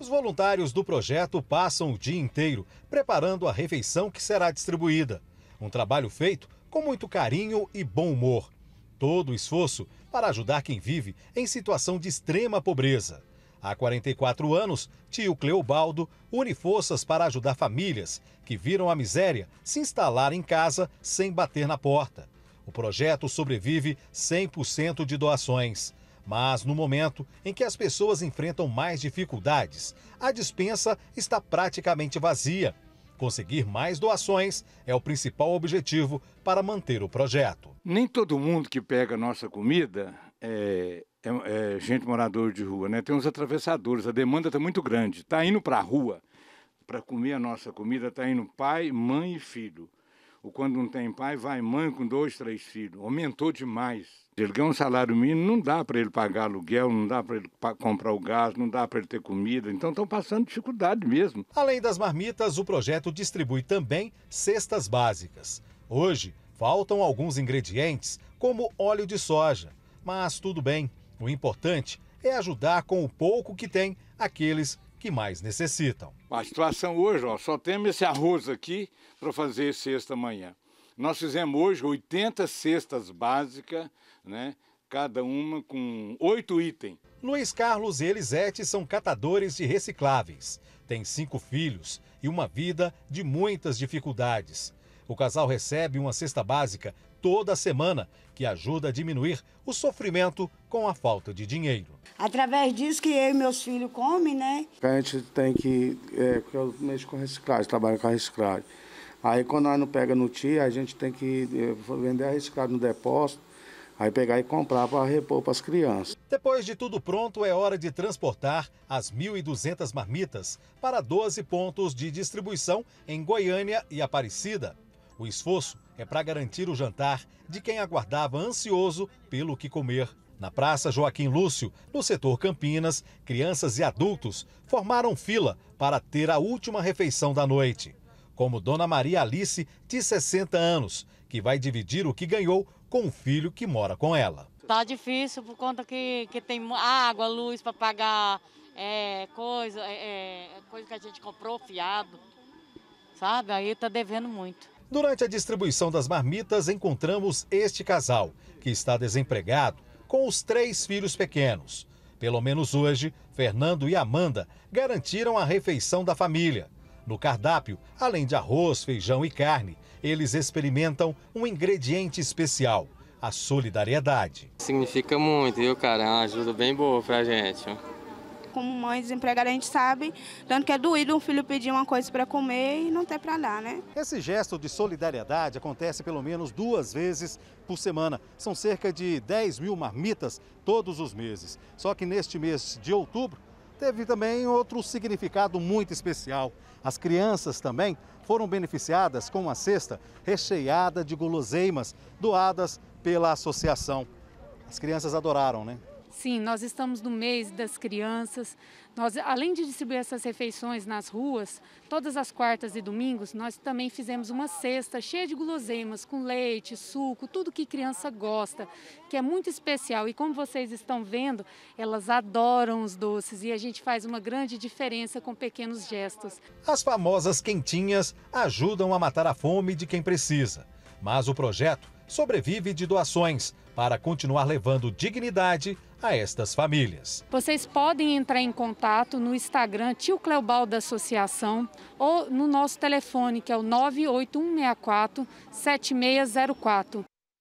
Os voluntários do projeto passam o dia inteiro preparando a refeição que será distribuída. Um trabalho feito com muito carinho e bom humor. Todo o esforço para ajudar quem vive em situação de extrema pobreza. Há 44 anos, tio Cleobaldo une forças para ajudar famílias que viram a miséria se instalar em casa sem bater na porta. O projeto sobrevive 100% de doações. Mas no momento em que as pessoas enfrentam mais dificuldades, a dispensa está praticamente vazia. Conseguir mais doações é o principal objetivo para manter o projeto. Nem todo mundo que pega nossa comida é, é, é gente morador de rua, né? Tem uns atravessadores, a demanda está muito grande. Está indo para a rua para comer a nossa comida, está indo pai, mãe e filho. O quando não tem pai, vai mãe com dois, três filhos. Aumentou demais. Ele ganha um salário mínimo, não dá para ele pagar aluguel, não dá para ele comprar o gás, não dá para ele ter comida. Então estão passando dificuldade mesmo. Além das marmitas, o projeto distribui também cestas básicas. Hoje, faltam alguns ingredientes, como óleo de soja. Mas tudo bem, o importante é ajudar com o pouco que tem aqueles que mais necessitam. A situação hoje, ó, só temos esse arroz aqui para fazer sexta manhã. Nós fizemos hoje 80 cestas básicas, né? cada uma com oito itens. Luiz Carlos é, e Elisete são catadores de recicláveis. Tem cinco filhos e uma vida de muitas dificuldades. O casal recebe uma cesta básica toda semana, que ajuda a diminuir o sofrimento com a falta de dinheiro. Através disso que eu e meus filhos comem, né? A gente tem que. É, eu mexo com reciclagem, trabalho com reciclagem. Aí quando nós não pega no TIA, a gente tem que é, vender a reciclagem no depósito, aí pegar e comprar para repor para as crianças. Depois de tudo pronto, é hora de transportar as 1.200 marmitas para 12 pontos de distribuição em Goiânia e Aparecida. O esforço é para garantir o jantar de quem aguardava ansioso pelo que comer. Na Praça Joaquim Lúcio, no setor Campinas, crianças e adultos formaram fila para ter a última refeição da noite. Como Dona Maria Alice, de 60 anos, que vai dividir o que ganhou com o filho que mora com ela. Tá difícil por conta que, que tem água, luz para pagar é, coisa, é, é, coisa que a gente comprou fiado, sabe? Aí tá devendo muito. Durante a distribuição das marmitas, encontramos este casal, que está desempregado, com os três filhos pequenos. Pelo menos hoje, Fernando e Amanda garantiram a refeição da família. No cardápio, além de arroz, feijão e carne, eles experimentam um ingrediente especial, a solidariedade. Significa muito, viu, cara? É uma ajuda bem boa pra gente como mãe desempregada, a gente sabe tanto que é doído um filho pedir uma coisa para comer e não ter para dar, né? Esse gesto de solidariedade acontece pelo menos duas vezes por semana. São cerca de 10 mil marmitas todos os meses. Só que neste mês de outubro, teve também outro significado muito especial. As crianças também foram beneficiadas com uma cesta recheada de guloseimas doadas pela associação. As crianças adoraram, né? Sim, nós estamos no mês das crianças. Nós, além de distribuir essas refeições nas ruas, todas as quartas e domingos, nós também fizemos uma cesta cheia de guloseimas, com leite, suco, tudo que criança gosta, que é muito especial. E como vocês estão vendo, elas adoram os doces e a gente faz uma grande diferença com pequenos gestos. As famosas quentinhas ajudam a matar a fome de quem precisa, mas o projeto sobrevive de doações para continuar levando dignidade a estas famílias. Vocês podem entrar em contato no Instagram Tio Cleobal da Associação ou no nosso telefone que é o 98164 7604.